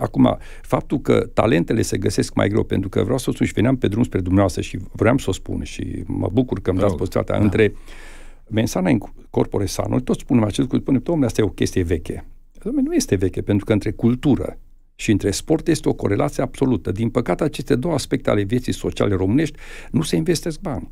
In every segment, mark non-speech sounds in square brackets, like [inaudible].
Acum, faptul că talentele se găsesc mai greu, pentru că vreau să o spun și veneam pe drum spre dumneavoastră și vreau să o spun și mă bucur că îmi dați posibilitatea da. între mensana în corpore sano, toți spunem acest lucru, spunem, domnule, asta e o chestie veche. Domnule, nu este veche, pentru că între cultură și între sport este o corelație absolută. Din păcate, aceste două aspecte ale vieții sociale românești nu se investesc bani.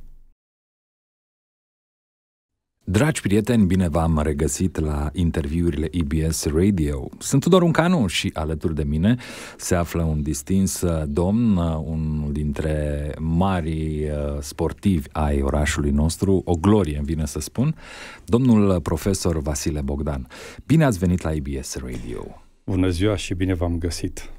Dragi prieteni, bine v-am regăsit la interviurile EBS Radio. Sunt Tudor Uncanu și alături de mine se află un distins domn, unul dintre mari uh, sportivi ai orașului nostru, o glorie îmi vine să spun, domnul profesor Vasile Bogdan. Bine ați venit la EBS Radio. Bună ziua și bine v-am găsit.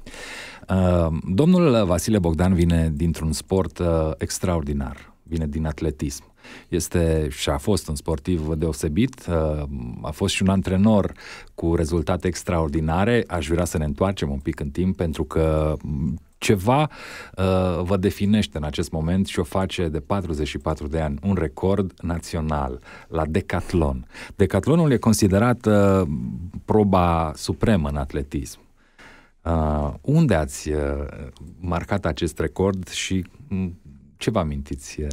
Uh, domnul Vasile Bogdan vine dintr-un sport uh, extraordinar, vine din atletism este și a fost un sportiv deosebit, uh, a fost și un antrenor cu rezultate extraordinare. Aș vrea să ne întoarcem un pic în timp pentru că ceva uh, vă definește în acest moment și o face de 44 de ani, un record național la decathlon. Decathlonul e considerat uh, proba supremă în atletism. Uh, unde ați uh, marcat acest record și um, ce vă amintiți? Uh?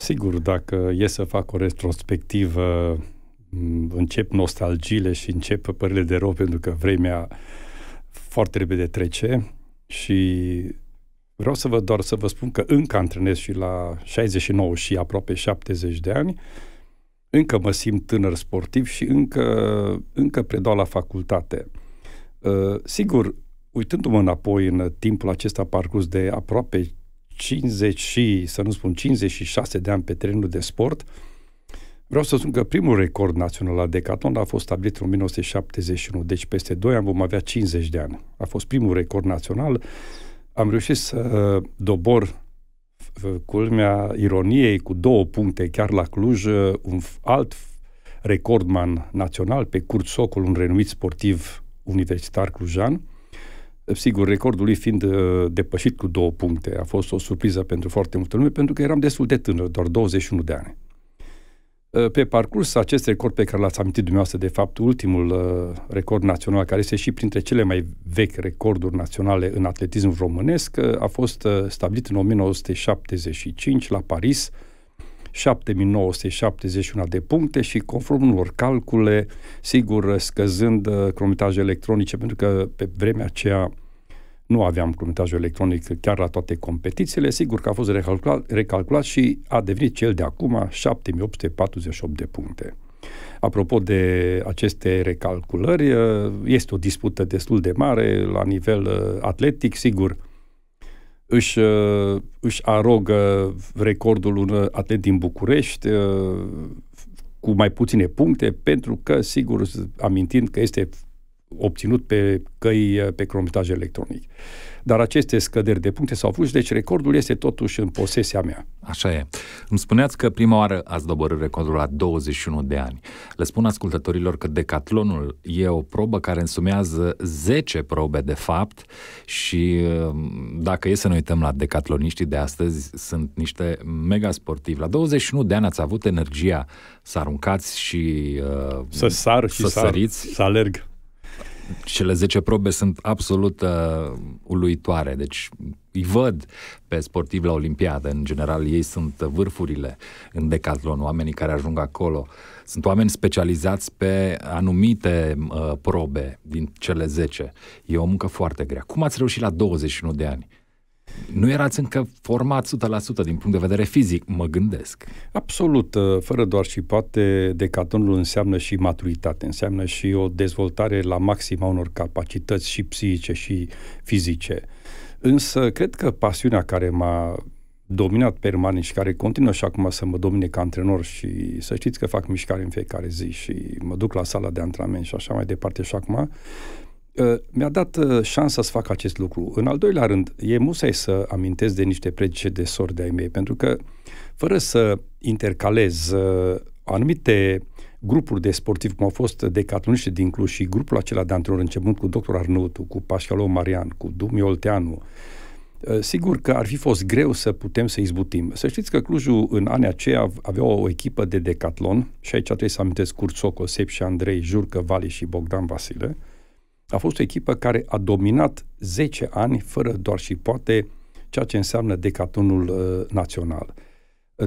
Sigur, dacă e să fac o retrospectivă, încep nostalgile și încep pările de rău pentru că vremea foarte repede trece și vreau să vă doar să vă spun că încă antrenez și la 69 și aproape 70 de ani, încă mă simt tânăr sportiv și încă, încă predau la facultate. Uh, sigur, uitându-mă înapoi în timpul acesta parcurs de aproape 50 și, să nu spun 56 de ani pe terenul de sport, vreau să spun că primul record național la decaton a fost stabilit în 1971, deci peste 2 ani vom avea 50 de ani. A fost primul record național. Am reușit să uh, dobor uh, culmea ironiei cu două puncte chiar la Cluj, uh, un alt recordman național pe Curt Socol, un renumit sportiv universitar clujan, sigur, recordul lui fiind uh, depășit cu două puncte, a fost o surpriză pentru foarte multă lume, pentru că eram destul de tânăr, doar 21 de ani. Uh, pe parcurs, acest record pe care l-ați amintit dumneavoastră, de fapt, ultimul uh, record național, care este și printre cele mai vechi recorduri naționale în atletism românesc, uh, a fost uh, stabilit în 1975 la Paris, uh, 7971 de puncte și conform unor calcule, sigur scăzând uh, cronometraje electronice, pentru că pe vremea aceea nu aveam cronometraj electronic chiar la toate competițiile, sigur că a fost recalculat, recalculat și a devenit cel de acum 7848 de puncte. Apropo de aceste recalculări, uh, este o dispută destul de mare la nivel uh, atletic, sigur, își, uh, își arogă recordul un uh, atlet din București uh, cu mai puține puncte, pentru că, sigur, amintind că este obținut pe căi, pe cronometraj electronic dar aceste scăderi de puncte s-au avut, deci recordul este totuși în posesia mea. Așa e. Îmi spuneați că prima oară ați dobărât recordul la 21 de ani. Le spun ascultătorilor că decatlonul e o probă care însumează 10 probe de fapt și um, dacă e să ne uităm la decatloniștii de astăzi, sunt niște mega sportivi. La 21 de ani ați avut energia să aruncați și uh, să sar și să sar, săriți. Să alerg cele 10 probe sunt absolut uh, uluitoare. Deci îi văd pe sportivi la Olimpiadă. În general, ei sunt vârfurile în decathlon, oamenii care ajung acolo. Sunt oameni specializați pe anumite uh, probe din cele 10. E o muncă foarte grea. Cum ați reușit la 21 de ani nu erați încă format 100% din punct de vedere fizic, mă gândesc. Absolut, ă, fără doar și poate, decatonul înseamnă și maturitate, înseamnă și o dezvoltare la maxima unor capacități și psihice și fizice. Însă, cred că pasiunea care m-a dominat permanent și care continuă și acum să mă domine ca antrenor și să știți că fac mișcare în fiecare zi și mă duc la sala de antrenament și așa mai departe și acum, Ă, mi-a dat ă, șansa să fac acest lucru. În al doilea rând, e musai să amintesc de niște predice de-ai sori de mei, pentru că fără să intercalez ă, anumite grupuri de sportivi, cum au fost decatloniști din Cluj și grupul acela de antrenori, începând cu dr. Arnautu, cu Pașcalou Marian, cu Dumi Olteanu, Sigur că ar fi fost greu să putem să izbutim. Să știți că Clujul în anii aceia avea o echipă de decatlon și aici trebuie să amintesc Curțoco, Sep și Andrei Jurcă, Vali și Bogdan Vasile. A fost o echipă care a dominat 10 ani fără doar și poate ceea ce înseamnă decatonul uh, național.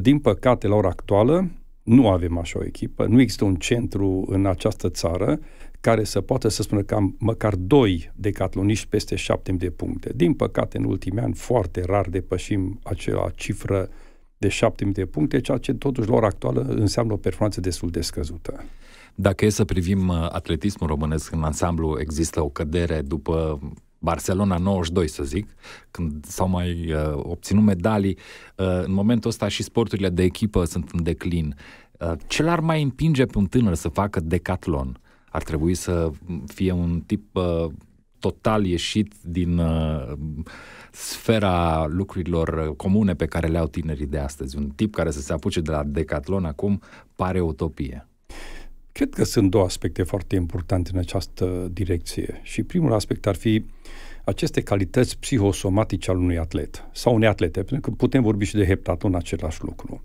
Din păcate, la ora actuală, nu avem așa o echipă, nu există un centru în această țară care să poată să spună că am măcar doi decatloniști peste 7000 de puncte. Din păcate, în ultimii ani, foarte rar depășim acea cifră de 7000 de puncte, ceea ce totuși la ora actuală înseamnă o performanță destul de scăzută. Dacă e să privim uh, atletismul românesc în ansamblu, există o cădere după Barcelona 92, să zic, când s-au mai uh, obținut medalii. Uh, în momentul ăsta și sporturile de echipă sunt în declin. Uh, ce l-ar mai împinge pe un tânăr să facă decathlon. Ar trebui să fie un tip uh, total ieșit din uh, sfera lucrurilor uh, comune pe care le au tinerii de astăzi. Un tip care să se apuce de la Decathlon acum pare utopie. Cred că sunt două aspecte foarte importante în această direcție și primul aspect ar fi aceste calități psihosomatice al unui atlet sau unei atlete, pentru că putem vorbi și de heptaton același lucru.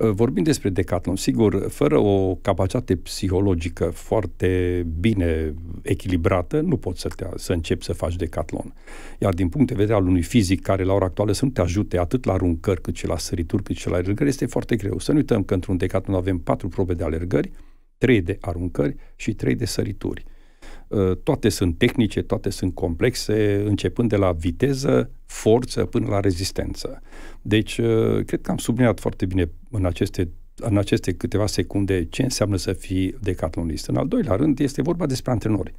Ă, vorbim despre Decathlon, sigur, fără o capacitate psihologică foarte bine echilibrată, nu poți să, te, să începi să faci Decathlon. Iar din punct de vedere al unui fizic care la ora actuală să nu te ajute atât la aruncări cât și la sărituri cât și la alergări, este foarte greu. Să nu uităm că într-un Decathlon avem patru probe de alergări, trei de aruncări și trei de sărituri ă, toate sunt tehnice, toate sunt complexe, începând de la viteză, forță, până la rezistență. Deci, ă, cred că am subliniat foarte bine în aceste, în aceste câteva secunde ce înseamnă să fii decatlonist. În al doilea rând, este vorba despre antrenori.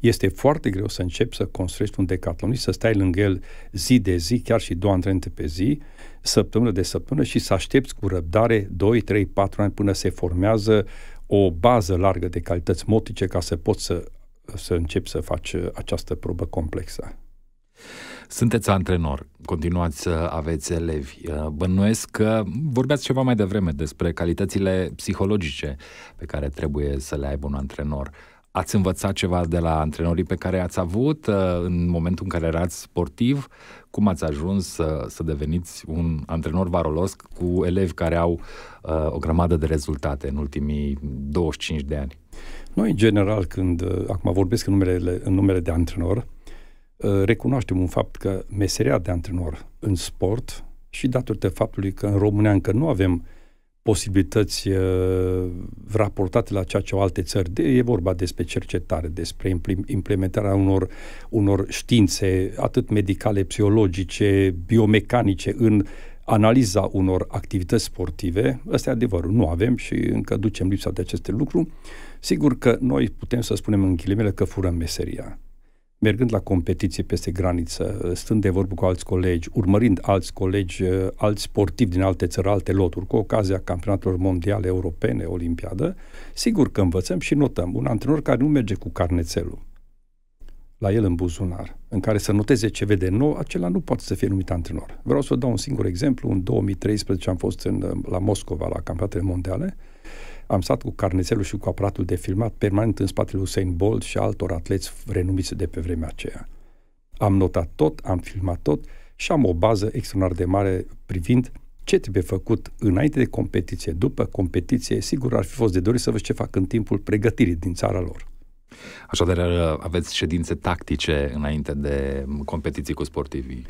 Este foarte greu să începi să construiești un decatlonist, să stai lângă el zi de zi, chiar și două antrenamente pe zi, săptămână de săptămână și să aștepți cu răbdare 2, 3, 4 ani până se formează o bază largă de calități motrice ca să poți să, să începi să faci această probă complexă. Sunteți antrenor, continuați să aveți elevi. Uh, bănuiesc că vorbeați ceva mai devreme despre calitățile psihologice pe care trebuie să le aibă un antrenor. Ați învățat ceva de la antrenorii pe care ați avut uh, în momentul în care erați sportiv? Cum ați ajuns să, să deveniți un antrenor varolos cu elevi care au uh, o grămadă de rezultate în ultimii 25 de ani? Noi, în general, când, uh, acum vorbesc în numele, în numele de antrenor, Uh, recunoaștem un fapt că meseria de antrenor în sport și datorită faptului că în România încă nu avem posibilități uh, raportate la ceea ce au alte țări. De, e vorba despre cercetare, despre implementarea unor, unor științe, atât medicale, psihologice, biomecanice, în analiza unor activități sportive. Ăsta e adevărul. Nu avem și încă ducem lipsa de aceste lucruri. Sigur că noi putem să spunem în ghilimele că furăm meseria mergând la competiție peste graniță, stând de vorbă cu alți colegi, urmărind alți colegi, eh, alți sportivi din alte țări, alte loturi, cu ocazia campionatelor mondiale, europene, olimpiadă, sigur că învățăm și notăm. Un antrenor care nu merge cu carnețelul la el în buzunar, în care să noteze ce vede nou, acela nu poate să fie numit antrenor. Vreau să vă dau un singur exemplu. În 2013 am fost în, la Moscova, la campionatele mondiale, am stat cu carnețelul și cu aparatul de filmat permanent în spatele Usain Bolt și altor atleți renumiți de pe vremea aceea. Am notat tot, am filmat tot și am o bază extraordinar de mare privind ce trebuie făcut înainte de competiție, după competiție, sigur ar fi fost de dorit să văd ce fac în timpul pregătirii din țara lor. Așadar, aveți ședințe tactice înainte de competiții cu sportivii?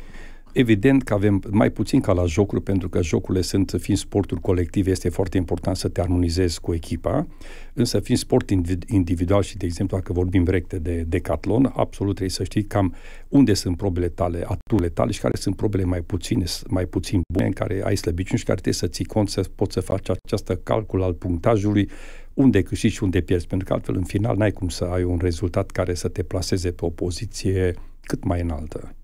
Evident că avem mai puțin ca la jocuri, pentru că jocurile sunt, fiind sporturi colective, este foarte important să te armonizezi cu echipa, însă fiind sport individual și, de exemplu, dacă vorbim recte de decathlon, absolut trebuie să știi cam unde sunt probele tale, atule tale și care sunt probele mai puține, mai puțin bune, în care ai slăbiciuni și care trebuie să ții cont să poți să faci această calcul al punctajului unde câștigi și unde pierzi, pentru că altfel în final n-ai cum să ai un rezultat care să te plaseze pe o poziție cât mai înaltă.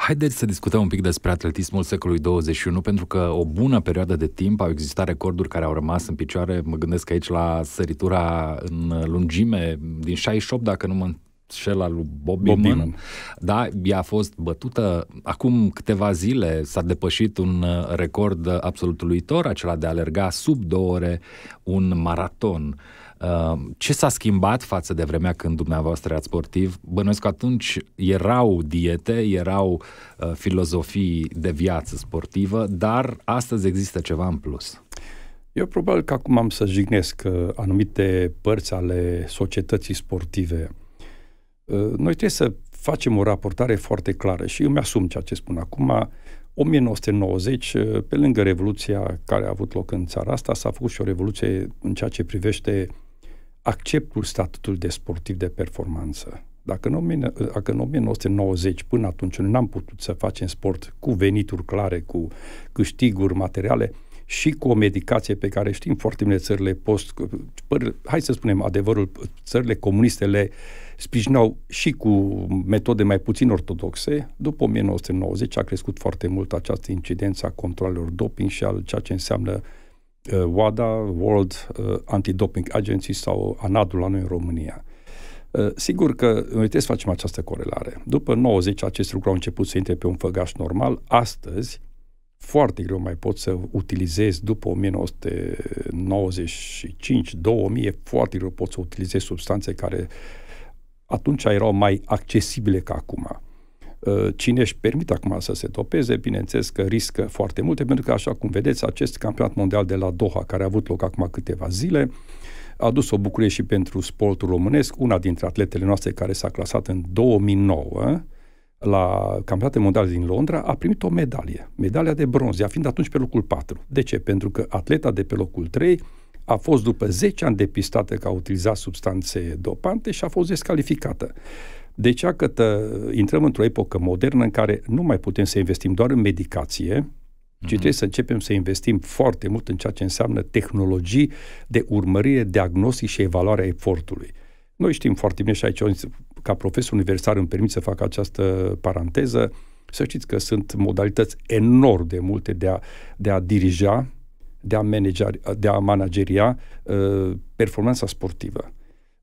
Haideți să discutăm un pic despre atletismul secolului 21, pentru că o bună perioadă de timp au existat recorduri care au rămas în picioare. Mă gândesc aici la săritura în lungime din 68, dacă nu mă înșel al lui Bob Bobby Man. Man. Da, ea a fost bătută acum câteva zile, s-a depășit un record absolut uluitor, acela de a alerga sub două ore un maraton. Ehm, ce s-a schimbat față de vremea când dumneavoastră erați sportiv? Bănuiesc că atunci erau diete, erau eh, filozofii de viață sportivă, dar astăzi există ceva în plus. Eu probabil că acum am să jignesc eh, anumite părți ale societății sportive. Eh, noi trebuie să facem o raportare foarte clară și eu mi-asum ceea ce spun acum. 1990, pe lângă revoluția care a avut loc în țara asta, s-a făcut și o revoluție în ceea ce privește acceptul statutul de sportiv de performanță. Dacă în, 19, dacă în 1990 până atunci nu am putut să facem sport cu venituri clare, cu câștiguri materiale și cu o medicație pe care știm foarte bine țările post, hai să spunem adevărul, țările comuniste le sprijinau și cu metode mai puțin ortodoxe. După 1990 a crescut foarte mult această incidență a controlelor doping și al ceea ce înseamnă uh, Uh, WADA, World uh, Anti-Doping Agency sau ANAD-ul la noi în România. Uh, sigur că noi trebuie să facem această corelare. După 90 acest lucru a început să intre pe un făgaș normal. Astăzi, foarte greu mai pot să utilizez după 1995, 2000, e foarte greu pot să utilizez substanțe care atunci erau mai accesibile ca acum. Uh, cine își permite acum să se dopeze, bineînțeles că riscă foarte multe, pentru că, așa cum vedeți, acest campionat mondial de la Doha, care a avut loc acum câteva zile, a dus o bucurie și pentru sportul românesc. Una dintre atletele noastre care s-a clasat în 2009 la Campionatul Mondial din Londra a primit o medalie, medalia de bronz, ea fiind atunci pe locul 4. De ce? Pentru că atleta de pe locul 3 a fost după 10 ani depistată că a utilizat substanțe dopante și a fost descalificată. Deci, că intrăm într-o epocă modernă în care nu mai putem să investim doar în medicație, ci mm-hmm. trebuie să începem să investim foarte mult în ceea ce înseamnă tehnologii de urmărire, diagnostic și evaluare a efortului. Noi știm foarte bine și aici, ca profesor universitar, îmi permit să fac această paranteză, să știți că sunt modalități enorm de multe de a, de a dirija, de a, manager, de a manageria uh, performanța sportivă.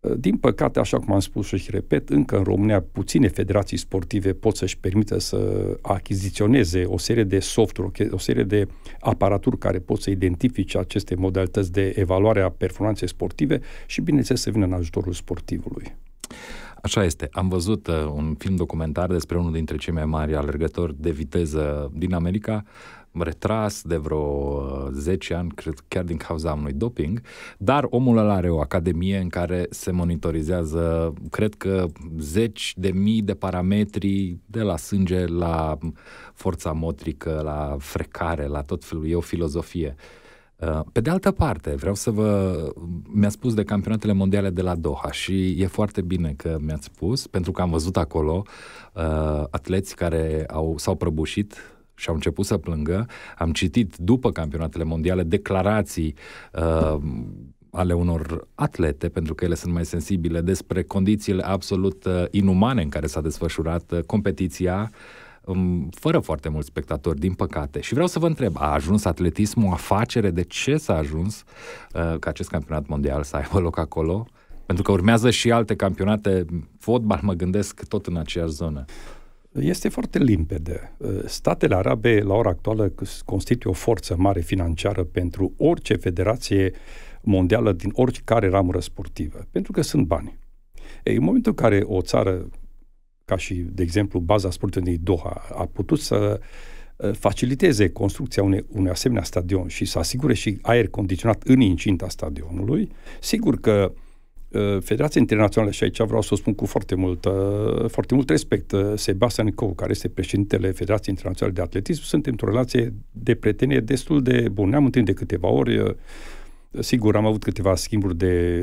Eh, din păcate, așa cum am spus și repet, încă în România puține federații sportive pot să-și permită să achiziționeze o serie de software, o serie de aparaturi care pot să identifice aceste modalități de evaluare a performanței sportive și, bineînțeles, să vină în ajutorul sportivului. Așa este. Am văzut uh, un film documentar despre unul dintre cei mai mari alergători de viteză din America, retras de vreo 10 uh, ani, cred chiar din cauza unui doping, dar omul ăla are o academie în care se monitorizează, cred că zeci de mii de parametri de la sânge, la forța motrică, la frecare, la tot felul, e o filozofie. Uh, Uh, pe de altă parte, vreau să vă... Mi-a spus de campionatele mondiale de la Doha și e foarte bine că mi-ați spus, pentru că am văzut acolo uh, atleți care au, s-au prăbușit și au început să plângă. Am citit după campionatele mondiale declarații uh, ale unor atlete, pentru că ele sunt mai sensibile, despre condițiile absolut uh, inumane în care s-a desfășurat uh, competiția, uh, fără foarte mulți spectatori, din păcate. Și vreau să vă întreb, a ajuns atletismul o afacere? De ce s-a ajuns uh, ca acest campionat mondial să aibă loc acolo? Pentru că urmează și alte campionate, fotbal, mă gândesc, tot în aceeași zonă. Este foarte limpede. Uh, Statele arabe, la ora actuală, constituie o forță mare financiară pentru orice federație mondială din oricare ramură sportivă, pentru că sunt bani. Ei, în momentul în care o țară ca și, de exemplu, baza sportului Doha, a putut să uh, faciliteze construcția unei, unei asemenea stadion și să asigure și aer condiționat în incinta stadionului, sigur că uh, Federația Internațională, și aici vreau să o spun cu foarte mult, uh, foarte mult respect, Sebastian Cou, care este președintele Federației Internaționale de Atletism, sunt într-o relație de prietenie destul de bună. Ne-am întâlnit de câteva ori, sigur, am avut câteva schimburi de,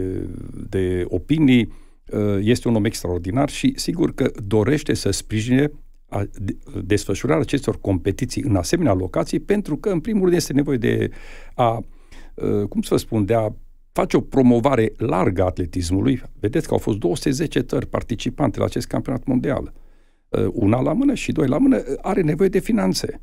de opinii, Uh, este un om extraordinar și sigur că dorește să sprijine desfășurarea acestor competiții în asemenea locații, pentru că, în primul rând, este nevoie de a, uh, cum să vă spun, de a face o promovare largă a atletismului. Vedeți că au fost 210 țări participante la acest campionat mondial. Uh, una la mână și doi la mână are nevoie de finanțe.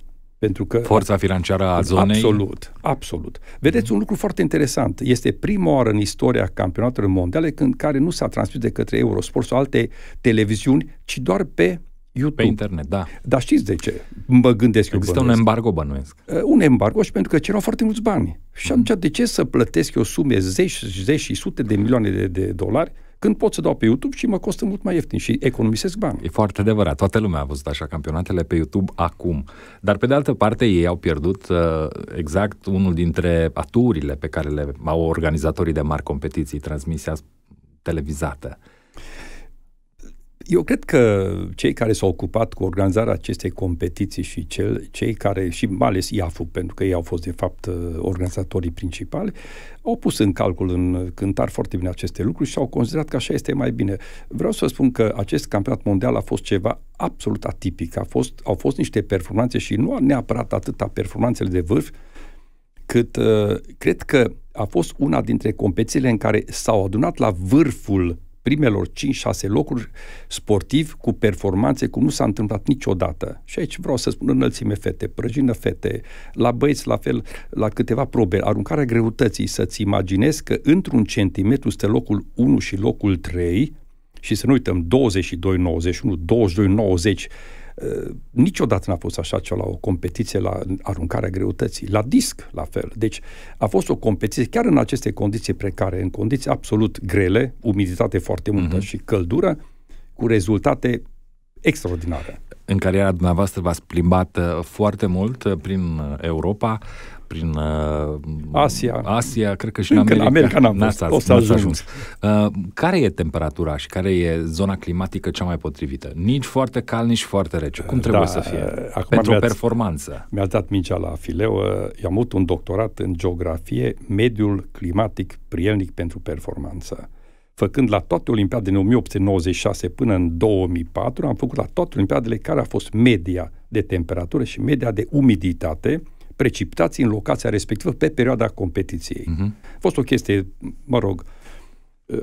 Pentru că Forța financiară a zonei? Absolut, absolut. Vedeți, un lucru foarte interesant. Este prima oară în istoria campionatelor mondiale când care nu s-a transmis de către Eurosport sau alte televiziuni, ci doar pe YouTube. Pe internet, da. Dar știți de ce? Mă gândesc Există eu Există un embargo, bănuiesc. Uh, un embargo și pentru că cerau foarte mulți bani. Și mm. atunci, de ce să plătesc eu sume zeci, zeci și sute de milioane de, de dolari când pot să dau pe YouTube și mă costă mult mai ieftin și economisesc bani. E foarte adevărat. Toată lumea a văzut așa campionatele pe YouTube acum. Dar pe de altă parte ei au pierdut uh, exact unul dintre aturile pe care le au organizatorii de mari competiții, transmisia televizată. Eu cred că cei care s-au ocupat cu organizarea acestei competiții și cel, cei care, și mai ales IAFU, pentru că ei au fost, de fapt, uh, organizatorii principali, au pus în calcul în cântar foarte bine aceste lucruri și au considerat că așa este mai bine. Vreau să spun că acest campionat mondial a fost ceva absolut atipic. A fost, au fost niște performanțe și nu neapărat atâta performanțele de vârf, cât uh, cred că a fost una dintre competițiile în care s-au adunat la vârful primelor 5-6 locuri sportiv cu performanțe cum nu s-a întâmplat niciodată. Și aici vreau să spun înălțime fete, prăjină fete, la băieți la fel, la câteva probe, aruncarea greutății, să-ți imaginezi că într-un centimetru stă locul 1 și locul 3 și să nu uităm 22-91, 22-90, Ă, niciodată n-a fost așa ceva la o competiție la aruncarea greutății, la disc la fel. Deci a fost o competiție chiar în aceste condiții precare, în condiții absolut grele, umiditate foarte multă uh-huh. și căldură, cu rezultate extraordinare. În cariera dumneavoastră v-ați plimbat ă, foarte mult ă, prin Europa prin uh, Asia. Asia, cred că și Încă în America, în America n-am fost, o să ajuns. ajuns. Uh, care e temperatura și care e zona climatică cea mai potrivită? Nici foarte cald, nici foarte rece. Cum da, trebuie da, să fie? Uh, acum Pentru mi-ați, performanță. mi a dat mingea la fileu. Eu uh, am avut un doctorat în geografie, mediul climatic prielnic pentru performanță făcând la toate olimpiadele din 1896 până în 2004, am făcut la toate olimpiadele care a fost media de temperatură și media de umiditate, precipitați în locația respectivă pe perioada competiției. Uh-huh. A fost o chestie, mă rog,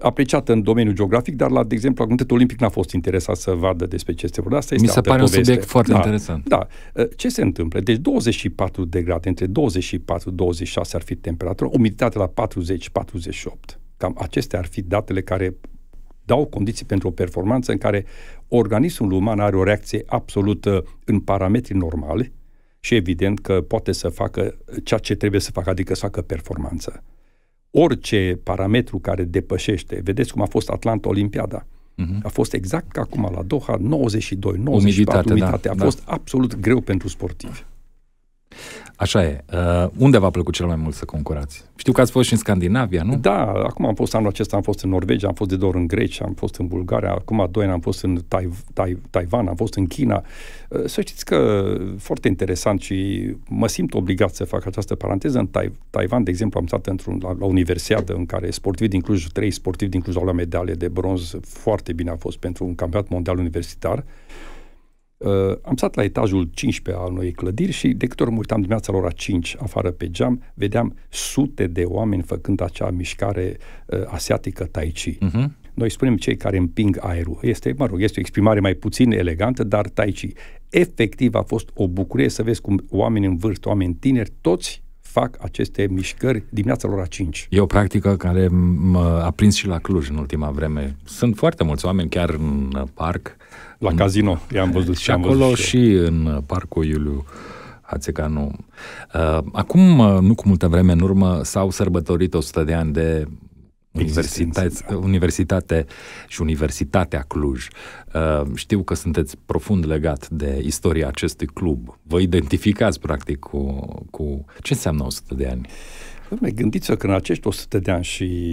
apreciată în domeniul geografic, dar, la, de exemplu, Comitetul Olimpic n-a fost interesat să vadă despre ce este vorba. Asta este Mi se pare poveste. un subiect foarte da, interesant. Da. Uh, ce se întâmplă? Deci 24 de grade, între 24-26 ar fi temperatura, umiditate la 40-48. Cam acestea ar fi datele care dau condiții pentru o performanță în care organismul uman are o reacție absolută în parametri normale, și evident că poate să facă ceea ce trebuie să facă, adică să facă performanță. Orice parametru care depășește, vedeți cum a fost Atlanta Olimpiada, Uh-huh. A fost exact ca acum la Doha, 92, 94 Da, a da. fost da. absolut greu pentru sportivi. Așa e. Uh, unde v-a plăcut cel mai mult să concurați? Știu că ați fost și în Scandinavia, nu? Da, acum am fost anul acesta, am fost în Norvegia, am fost de două ori în Grecia, am fost în Bulgaria, acum doi ani am fost în tai, tai, Taiwan, am fost în China. Uh, să știți că foarte interesant și mă simt obligat să fac această paranteză. În tai, Taiwan, de exemplu, am stat într-un, la, la universiadă în care sportivi din Cluj, trei sportivi din Cluj au luat medalie de bronz, foarte bine a fost pentru un campionat mondial universitar. Uh, am stat la etajul 15 al noi clădiri și de câte ori mă uitam dimineața la ora 5 afară pe geam, vedeam sute de oameni făcând acea mișcare uh, asiatică tai chi. Uh-huh. Noi spunem cei care împing aerul. Este, mă rog, este o exprimare mai puțin elegantă, dar tai chi. Efectiv a fost o bucurie să vezi cum oameni în vârstă, oameni tineri, toți fac aceste mișcări dimineața la ora 5. E o practică care m-a prins și la Cluj în ultima vreme. Sunt foarte mulți oameni chiar în parc. La în... casino, i-am văzut. Și acolo văzut și, și în parcul Iuliu Hațecanu. Uh, acum, uh, nu cu multă vreme în urmă, s-au sărbătorit 100 de ani de Universități, universitate și Universitatea Cluj. Uh, știu că sunteți profund legat de istoria acestui club. Vă identificați, practic, cu, cu ce înseamnă 100 de ani? Dom'le, gândiți-vă că în acești 100 de ani și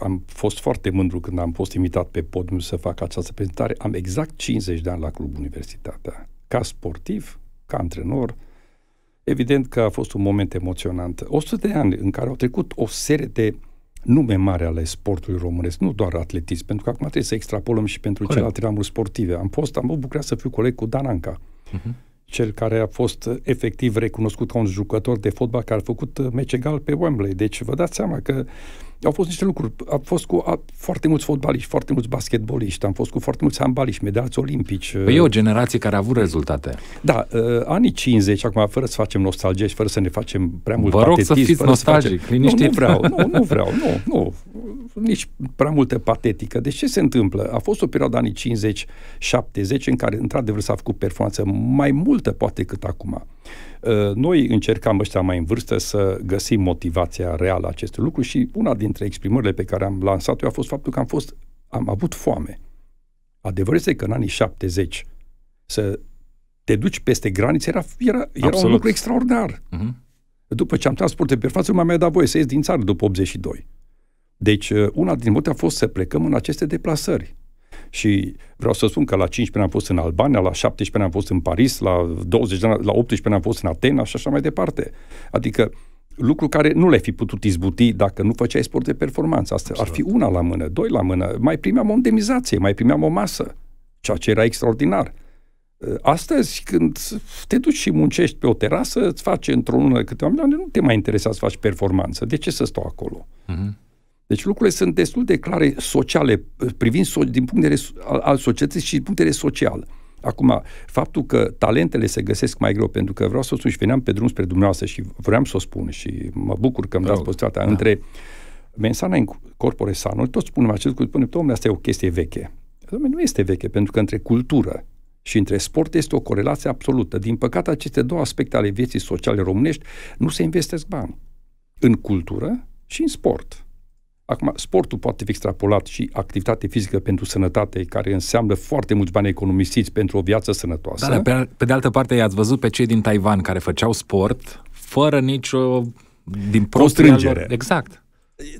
am fost foarte mândru când am fost invitat pe podium să fac această prezentare. Am exact 50 de ani la Club Universitatea. Ca sportiv, ca antrenor, evident că a fost un moment emoționant. 100 de ani în care au trecut o serie de nume mare ale sportului românesc, nu doar atletism, pentru că acum trebuie să extrapolăm și pentru Corect. celelalte ramuri sportive. Am fost, am bucuria să fiu coleg cu Dan Anca, uh-huh. cel care a fost efectiv recunoscut ca un jucător de fotbal care a făcut meci egal pe Wembley. Deci vă dați seama că au fost niște lucruri. Am fost cu a, foarte mulți fotbaliști, foarte mulți basketboliști, am fost cu foarte mulți handbaliști, medalți olimpici. Păi e o generație care a avut rezultate. Da, uh, anii 50, acum, fără să facem nostalgie și fără să ne facem prea mult Vă rog patetism, să fiți nostalgic, să facem... Nu, nu vreau, nu, nu [laughs] vreau, nu, nu. Nici prea multă patetică. Deci ce se întâmplă? A fost o perioadă anii 50-70 în care, într-adevăr, s-a făcut performanță mai multă, poate, cât acum. Ă, noi încercam ăștia mai în vârstă să găsim motivația reală a acestui lucru și una dintre exprimările pe care am lansat-o a fost faptul că am, fost, am avut foame. Adevărul este că în anii 70 să te duci peste granițe era, era, era un lucru extraordinar. Uh-huh. După ce am tras sport de perfață, mai mi-a dat voie să ies din țară după 82. Deci, ă, una din motive a fost să plecăm în aceste deplasări. Și vreau să spun că la 15 ani am fost în Albania, la 17 ani am fost în Paris, la 20 ani, la 18 ani am fost în Atena și așa mai departe. Adică lucru care nu le-ai fi putut izbuti dacă nu făceai sport de performanță. Asta Absolut. ar fi una la mână, doi la mână. Mai primeam o indemnizație, mai primeam o masă, ceea ce era extraordinar. Astăzi, când te duci și muncești pe o terasă, îți faci într-o lună câteva milioane, nu te mai interesează să faci performanță. De ce să stau acolo? Uh-huh. Deci lucrurile sunt destul de clare sociale, privind so- din punct de vedere al, al societății și din punct de vedere social. Acum, faptul că talentele se găsesc mai greu, pentru că vreau să o spun și veneam pe drum spre dumneavoastră și vreau să o spun și mă bucur că îmi dați posibilitatea da. între mensana în corpore sano, toți spunem acest lucru, spunem, domnule, asta e o chestie veche. Domnule, nu este veche, pentru că între cultură și între sport este o corelație absolută. Din păcate, aceste două aspecte ale vieții sociale românești nu se investesc bani. În cultură și în sport. Acum, sportul poate fi extrapolat și activitate fizică pentru sănătate, care înseamnă foarte mulți bani economisiți pentru o viață sănătoasă. Da, dar, pe, pe de altă parte, i-ați văzut pe cei din Taiwan care făceau sport fără nicio din constrângere. Lor. Exact.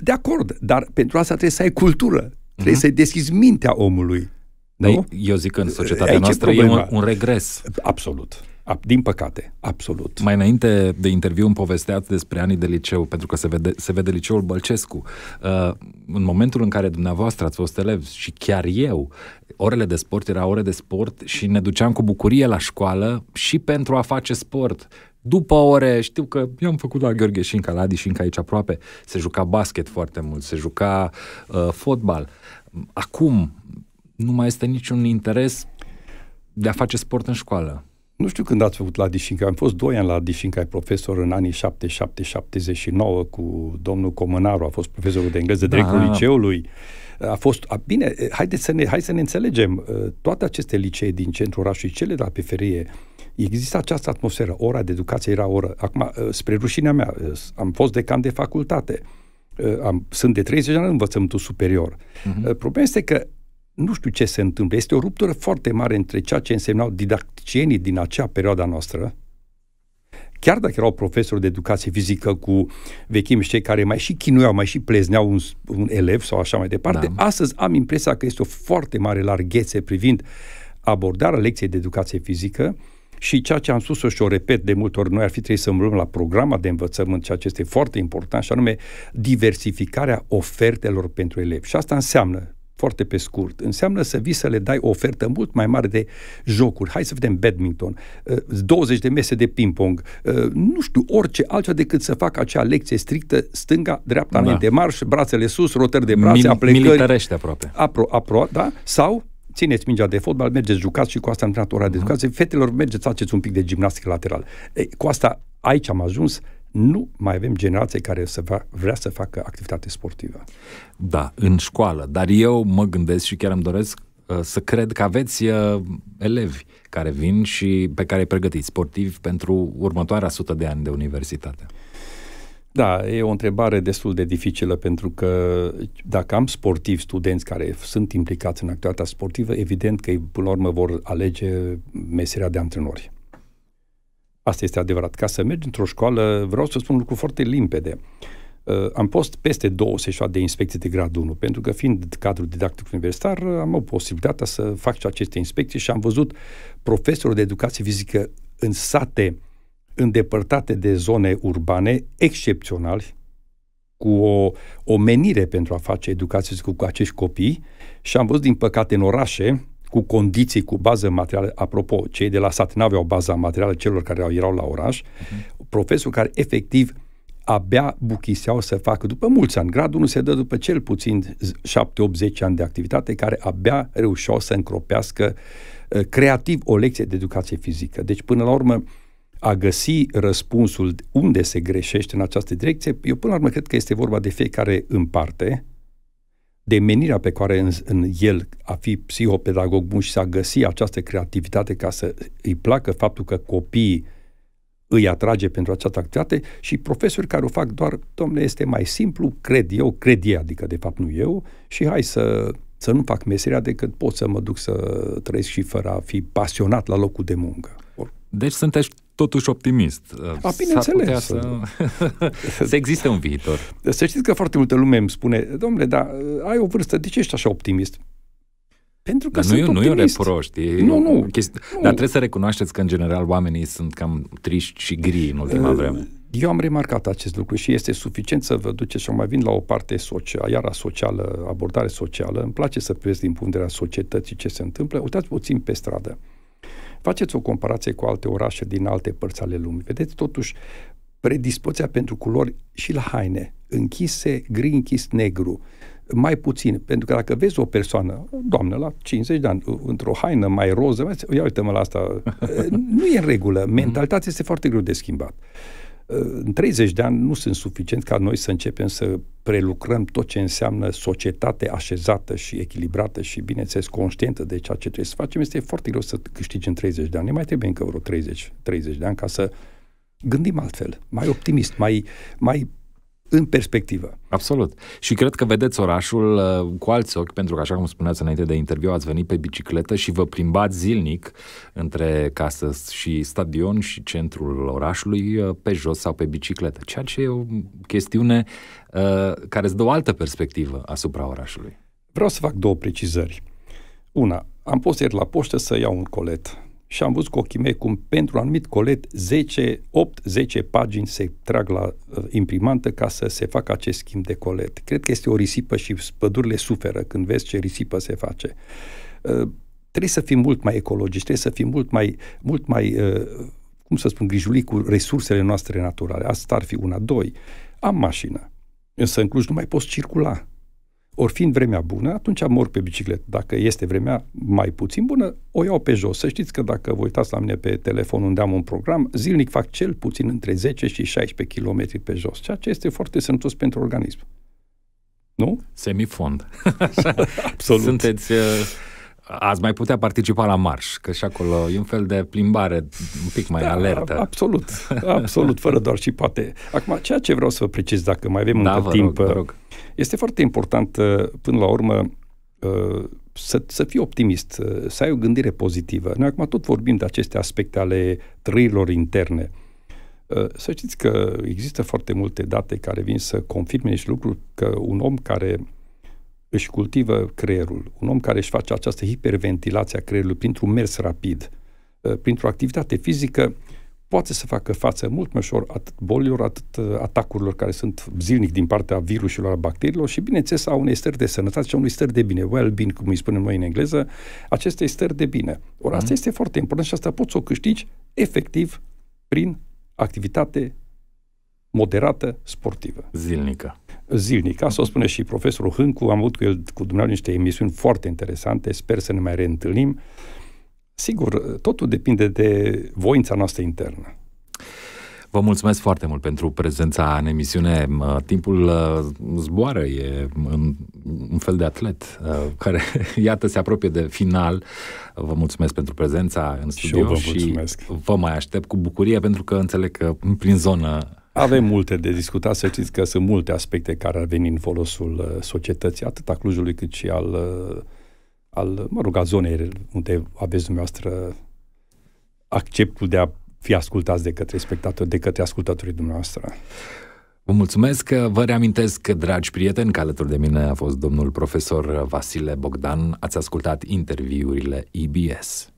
De acord, dar pentru asta trebuie să ai cultură. Trebuie uh-huh. să-i deschizi mintea omului. Păi, nu? Eu zic că în societatea Aici noastră e, e un, un regres. Absolut din păcate, absolut. Mai înainte de interviu îmi povesteați despre anii de liceu, pentru că se vede, se vede liceul Bălcescu. Uh, în momentul în care dumneavoastră ați fost elev și chiar eu, orele de sport erau ore de sport și ne duceam cu bucurie la școală și pentru a face sport după ore, știu că eu am făcut la Gheorghe Șinca, la Adi Șinca aici aproape, se juca basket foarte mult, se juca uh, fotbal. Acum nu mai este niciun interes de a face sport în școală. Nu știu când ați făcut la Dișinca, am fost doi ani la Dișinca, profesor în anii 77-79 cu domnul Comănaru, a fost profesorul de engleză, da. directul liceului. A fost, a, bine, haideți să ne, hai să ne înțelegem, toate aceste licee din centrul orașului, cele de la periferie, Există această atmosferă. Ora de educație era oră. Acum, spre rușinea mea, am fost decan de facultate. Am, sunt de 30 ani în învățământul superior. Uh-huh. Problema este că nu știu ce se întâmplă, este o ruptură foarte mare între ceea ce însemnau didacticienii din acea perioadă noastră, chiar dacă erau profesori de educație fizică cu vechimi și cei care mai și chinuiau, mai și plezneau un, un elev sau așa mai departe, da. astăzi am impresia că este o foarte mare larghețe privind abordarea lecției de educație fizică și ceea ce am spus-o și o repet de multe ori, noi ar fi trebuit să îmbrăm la programa de învățământ, ceea ce este foarte important, și anume diversificarea ofertelor pentru elevi. Și asta înseamnă foarte pe scurt, înseamnă să vii să le dai o ofertă mult mai mare de jocuri. Hai să vedem badminton, 20 uh, de mese de ping-pong, uh, nu știu, orice altceva decât să fac acea lecție strictă, stânga, dreapta, da. înainte marș, brațele sus, rotări de brațe, Mil- aplecări. Militarește aproape. Apro, apro, da? Sau țineți mingea de fotbal, mergeți, jucați și cu asta am ora de mhm. educație. Fetelor, mergeți, faceți un pic de gimnastică lateral. Cu asta aici am ajuns nu mai avem generație care să vrea să facă activitate sportivă. Da, în școală. Dar eu mă gândesc și chiar îmi doresc uh, să cred că aveți uh, elevi care vin și pe care îi pregătiți sportivi pentru următoarea sută de ani de universitate. Da, e o întrebare destul de dificilă pentru că dacă am sportivi, studenți care sunt implicați în activitatea sportivă, evident că ei, până la urmă, vor alege meseria de antrenori. Asta este adevărat. Ca să mergi într-o școală, vreau să spun un lucru foarte limpede. Uh, am fost peste 20 de inspecții de gradul 1, pentru că fiind cadru didactic universitar, uh, am o posibilitatea să fac și aceste inspecții și am văzut profesori de educație fizică în sate îndepărtate de zone urbane, excepționali, cu o, o menire pentru a face educație cu acești copii și am văzut, din păcate, în orașe, cu condiții, cu bază materială. Apropo, cei de la sat nu aveau baza materială celor care erau la oraș. Uh-huh. Mhm. Profesor care efectiv abia buchiseau să facă după mulți ani. Gradul nu se dă după cel puțin 7-8-10 ani de activitate care abia reușeau să încropească uh, creativ o lecție de educație fizică. Deci, până la urmă, a găsi răspunsul unde se greșește în această direcție, eu până la urmă cred că este vorba de fiecare în parte, de menirea pe care în, în el a fi psihopedagog bun și să a găsi această creativitate ca să îi placă faptul că copiii îi atrage pentru această activitate și profesori care o fac doar, domnule, este mai simplu, cred eu, cred ei, adică de fapt nu eu, și hai să, să nu fac meseria decât pot să mă duc să trăiesc și fără a fi pasionat la locul de muncă. Deci sunteți totuși optimist. A, bineînțeles. Să... [laughs] să existe un viitor. Să știți că foarte multă lume îmi spune, domnule, dar uh, ai o vârstă, de ce ești așa optimist? Pentru că dar sunt nu, nu e un reproș, nu, nu, chesti... nu. Dar trebuie să recunoașteți că, în general, oamenii sunt cam triști și gri în ultima uh, vreme. Eu am remarcat acest lucru și este suficient să vă duceți și mai vin la o parte socială. iara socială, abordare socială. Îmi place să privesc din punct de vedere societății ce se întâmplă. Uitați puțin pe stradă. Uh, faceți o comparație cu alte orașe din alte părți ale lumii, vedeți totuși predispoziția pentru culori și la haine, închise, gri închis, negru, mai puțin, pentru că dacă vezi o persoană, o doamnă la 50 de ani, într-o haină mai roză, mai, ia uite-mă la asta, [laughs] nu e în regulă, mentalitatea este foarte greu de schimbat. Uh, în 30 de ani nu sunt suficient ca noi să începem să prelucrăm tot ce înseamnă societate așezată și echilibrată și, bineînțeles, conștientă de ceea ce trebuie să facem. Este foarte greu să câștigi în 30 de ani. Ne mai trebuie încă vreo 30, 30 de ani ca să gândim altfel, mai optimist, mai, mai în perspectivă. Absolut. Și cred că vedeți orașul uh, cu alți ochi, pentru că, așa cum spuneați înainte de interviu, ați venit pe bicicletă și vă plimbați zilnic între casă și stadion și centrul orașului uh, pe jos sau pe bicicletă, ceea ce e o chestiune uh, care îți dă o altă perspectivă asupra orașului. Vreau să fac două precizări. Una, am fost ieri la poștă să iau un colet și am văzut cu ochii mei cum pentru un anumit colet 10, 8-10 pagini se trag la uh, imprimantă ca să se facă acest schimb de colet. Cred că este o risipă și pădurile suferă când vezi ce risipă se face. Uh, trebuie să fim mult mai ecologici, trebuie să fim mult mai, mult mai uh, cum să spun, grijuli cu resursele noastre naturale. Asta ar fi una. Doi, am mașină, însă în Cluj nu mai poți circula. Ori fiind vremea bună, atunci mor pe bicicletă. Dacă este vremea mai puțin bună, o iau pe jos. Să știți că dacă vă uitați la mine pe telefon unde am un program, zilnic fac cel puțin între 10 și 16 km pe jos, ceea ce este foarte sănătos pentru organism. Nu? Semifond. [laughs] Absolut. Sunteți uh, ați mai putea participa la marș, că și acolo e un fel de plimbare un pic mai da, alertă. Absolut, absolut, fără doar și poate. Acum, ceea ce vreau să vă precis, dacă mai avem da, încă timp, rog, rog. este foarte important, uh, până la urmă, uh, să, să fii optimist, uh, să ai o gândire pozitivă. Noi acum tot vorbim de aceste aspecte ale trăirilor interne. Să știți că există foarte multe date care vin să confirme niște lucruri că un om care își cultivă creierul, un om care își face această hiperventilație a creierului printr-un mers rapid, uh, printr-o activitate fizică, poate să facă față mult mai ușor atât bolilor, atât uh, atacurilor care sunt zilnic din partea virusilor, a bacteriilor și, bineînțeles, a unei stări de sănătate și a unui stări de bine, well-being, cum îi spunem noi în engleză, aceste stări de bine. Ori asta mm. este foarte important și asta poți să o câștigi efectiv prin activitate moderată sportivă. Zilnică zilnic. Asta o spune și profesorul Hâncu. Am avut cu el, cu dumneavoastră, niște emisiuni foarte interesante. Sper să ne mai reîntâlnim. Sigur, totul depinde de voința noastră internă. Vă mulțumesc foarte mult pentru prezența în emisiune. Timpul uh, zboară, e un fel de atlet uh, care, [laughs] iată, se apropie de final. Vă mulțumesc pentru prezența în studio și, vă, mulțumesc. și vă mai aștept cu bucurie pentru că înțeleg că prin zonă avem multe de discutat, să știți că sunt multe aspecte care ar veni în folosul uh, societății, atât a Clujului cât și al, uh, al mă rog, a zonei unde aveți dumneavoastră acceptul de a fi ascultați de către spectatori, de către ascultătorii dumneavoastră. Vă mulțumesc, vă reamintesc, dragi prieteni, că alături de mine a fost domnul profesor Vasile Bogdan. Ați ascultat interviurile IBS.